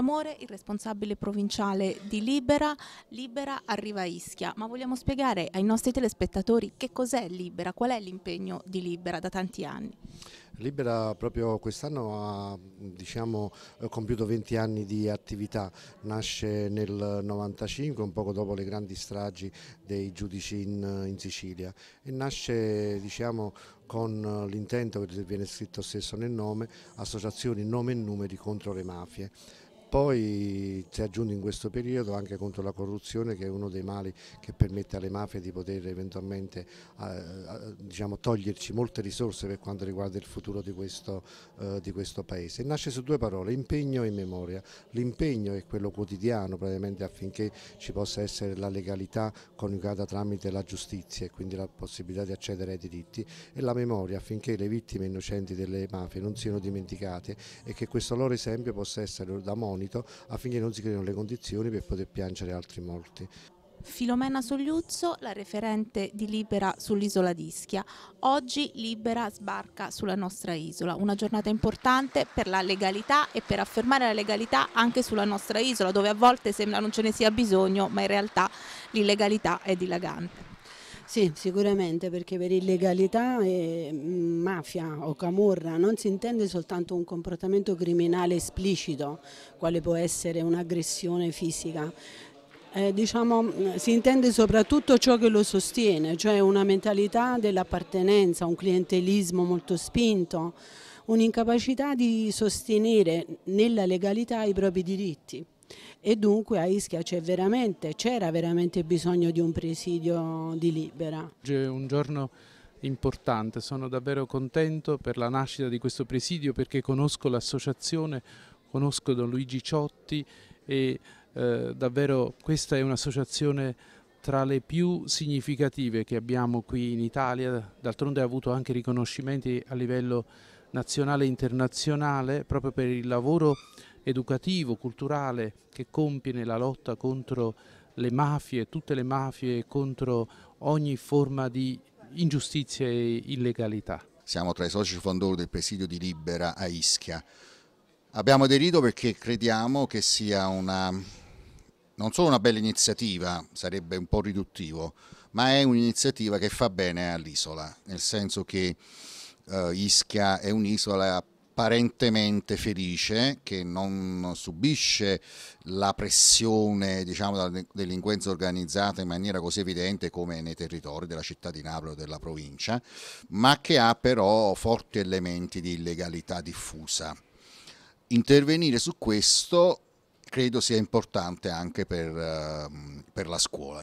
Amore, il responsabile provinciale di Libera, Libera arriva a Ischia, ma vogliamo spiegare ai nostri telespettatori che cos'è Libera, qual è l'impegno di Libera da tanti anni? Libera proprio quest'anno ha diciamo, eh, compiuto 20 anni di attività, nasce nel 1995, un poco dopo le grandi stragi dei giudici in, in Sicilia e nasce diciamo, con l'intento che viene scritto stesso nel nome, associazioni nome e numeri contro le mafie. Poi si è aggiunto in questo periodo anche contro la corruzione che è uno dei mali che permette alle mafie di poter eventualmente eh, eh, diciamo, toglierci molte risorse per quanto riguarda il futuro di questo, eh, di questo Paese. Nasce su due parole, impegno e memoria. L'impegno è quello quotidiano praticamente affinché ci possa essere la legalità coniugata tramite la giustizia e quindi la possibilità di accedere ai diritti e la memoria affinché le vittime innocenti delle mafie non siano dimenticate e che questo loro esempio possa essere da monito monito affinché non si creino le condizioni per poter piangere altri morti. Filomena Sogliuzzo, la referente di Libera sull'isola d'Ischia. Oggi Libera sbarca sulla nostra isola, una giornata importante per la legalità e per affermare la legalità anche sulla nostra isola, dove a volte sembra non ce ne sia bisogno, ma in realtà l'illegalità è dilagante. Sì, sicuramente perché per illegalità e mm, mafia o camorra non si intende soltanto un comportamento criminale esplicito, quale può essere un'aggressione fisica, eh, diciamo, mm, si intende soprattutto ciò che lo sostiene, cioè una mentalità dell'appartenenza, un clientelismo molto spinto, un'incapacità di sostenere nella legalità i propri diritti e dunque a Ischia c'era veramente, veramente bisogno di un presidio di Libera. Oggi è un giorno importante, sono davvero contento per la nascita di questo presidio perché conosco l'associazione, conosco Don Luigi Ciotti e eh, davvero questa è un'associazione tra le più significative che abbiamo qui in Italia, d'altronde ha avuto anche riconoscimenti a livello nazionale e internazionale proprio per il lavoro educativo, culturale che compie nella lotta contro le mafie, tutte le mafie, contro ogni forma di ingiustizia e illegalità. Siamo tra i soci fondatori del presidio di Libera a Ischia. Abbiamo aderito perché crediamo che sia una, non solo una bella iniziativa, sarebbe un po' riduttivo, ma è un'iniziativa che fa bene all'isola, nel senso che eh, Ischia è un'isola apparentemente felice, che non subisce la pressione diciamo, della delinquenza organizzata in maniera così evidente come nei territori della città di Napoli o della provincia, ma che ha però forti elementi di illegalità diffusa. Intervenire su questo credo sia importante anche per, ehm, per la scuola.